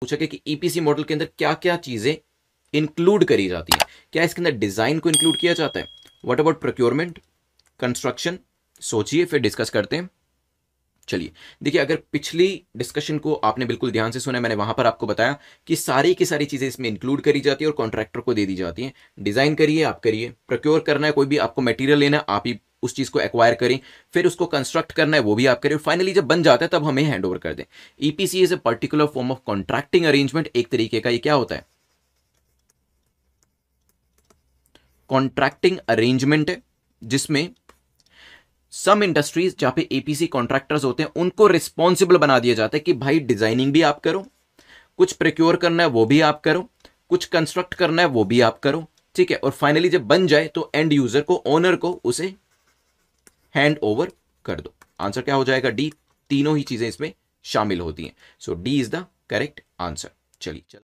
पूछा गया कि ईपीसी मॉडल e के अंदर क्या क्या चीज़ें इंक्लूड करी जाती हैं क्या इसके अंदर डिज़ाइन को इंक्लूड किया जाता है व्हाट अबाउट प्रोक्योरमेंट कंस्ट्रक्शन सोचिए फिर डिस्कस करते हैं चलिए देखिए अगर पिछली डिस्कशन को आपने बिल्कुल ध्यान से सुना मैंने वहां पर आपको बताया कि सारी की सारी चीज़ें इसमें इंक्लूड करी जाती है और कॉन्ट्रैक्टर को दे दी जाती है डिज़ाइन करिए आप करिए प्रोक्योर करना है कोई भी आपको मटेरियल लेना आप ही उस चीज़ को एक्वायर करें फिर उसको कंस्ट्रक्ट करना है वो भी आप करें फाइनली जब बन जाता है तब हमें हैंड ओवर कर दें EPC is a particular form of contracting arrangement एक तरीके का ये क्या होता है कॉन्ट्रैक्टिंग अरेंजमेंट है जिसमें सम इंडस्ट्रीज जहां पे एपीसी e कॉन्ट्रैक्टर्स होते हैं उनको रिस्पॉन्सिबल बना दिया जाता है कि भाई डिजाइनिंग भी आप करो कुछ प्रिक्योर करना है वो भी आप करो कुछ कंस्ट्रक्ट करना है वो भी आप करो ठीक है और फाइनली जब बन जाए तो एंड यूजर को ओनर को उसे हैंड ओवर कर दो आंसर क्या हो जाएगा डी तीनों ही चीजें इसमें शामिल होती हैं so D is the correct answer चलिए चलो